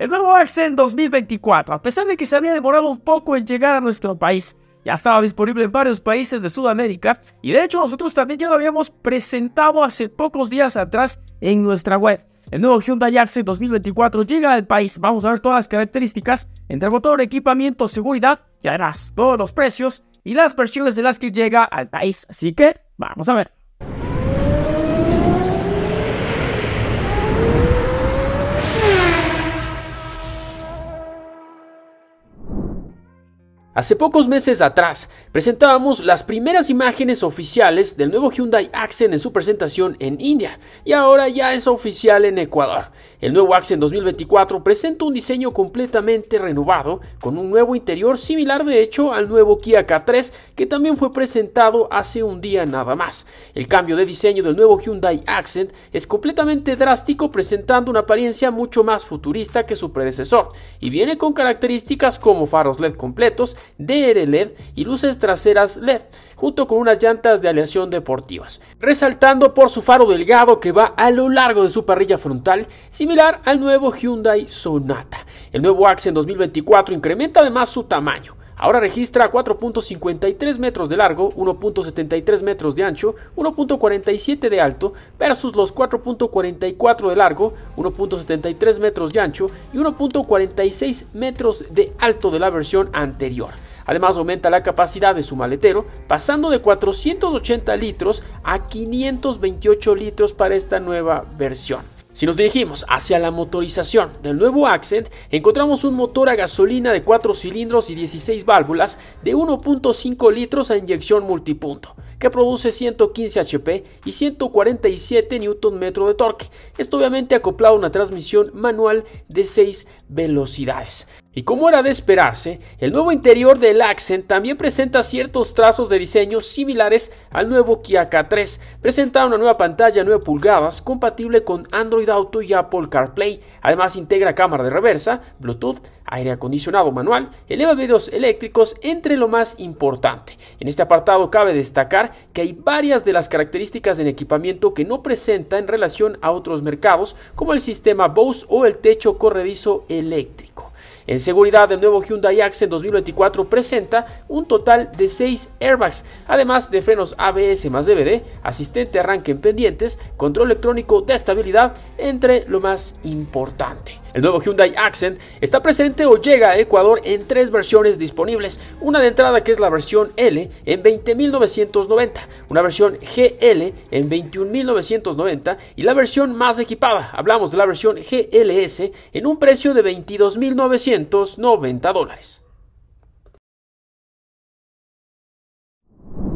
El nuevo Accent 2024, a pesar de que se había demorado un poco en llegar a nuestro país, ya estaba disponible en varios países de Sudamérica y de hecho nosotros también ya lo habíamos presentado hace pocos días atrás en nuestra web. El nuevo Hyundai Accent 2024 llega al país, vamos a ver todas las características, entre motor, equipamiento, seguridad y además todos los precios y las versiones de las que llega al país, así que vamos a ver. Hace pocos meses atrás presentábamos las primeras imágenes oficiales del nuevo Hyundai Accent en su presentación en India y ahora ya es oficial en Ecuador. El nuevo Accent 2024 presenta un diseño completamente renovado con un nuevo interior similar de hecho al nuevo Kia K3 que también fue presentado hace un día nada más. El cambio de diseño del nuevo Hyundai Accent es completamente drástico presentando una apariencia mucho más futurista que su predecesor y viene con características como faros LED completos DR LED y luces traseras LED, junto con unas llantas de aleación deportivas, resaltando por su faro delgado que va a lo largo de su parrilla frontal, similar al nuevo Hyundai Sonata. El nuevo Accent 2024 incrementa además su tamaño, Ahora registra 4.53 metros de largo, 1.73 metros de ancho, 1.47 de alto, versus los 4.44 de largo, 1.73 metros de ancho y 1.46 metros de alto de la versión anterior. Además aumenta la capacidad de su maletero, pasando de 480 litros a 528 litros para esta nueva versión. Si nos dirigimos hacia la motorización del nuevo Accent, encontramos un motor a gasolina de 4 cilindros y 16 válvulas de 1.5 litros a inyección multipunto, que produce 115 HP y 147 Nm de torque, esto obviamente acoplado a una transmisión manual de 6 velocidades. Y como era de esperarse, el nuevo interior del Accent también presenta ciertos trazos de diseño similares al nuevo Kia K3. Presenta una nueva pantalla 9 pulgadas compatible con Android Auto y Apple CarPlay. Además integra cámara de reversa, Bluetooth, aire acondicionado manual, eleva eléctricos, entre lo más importante. En este apartado cabe destacar que hay varias de las características en equipamiento que no presenta en relación a otros mercados, como el sistema Bose o el techo corredizo eléctrico. En seguridad, el nuevo Hyundai Accent 2024 presenta un total de 6 airbags, además de frenos ABS más DVD, asistente arranque en pendientes, control electrónico de estabilidad, entre lo más importante. El nuevo Hyundai Accent está presente o llega a Ecuador en tres versiones disponibles, una de entrada que es la versión L en 20.990, una versión GL en 21.990 y la versión más equipada, hablamos de la versión GLS, en un precio de 22.990 dólares.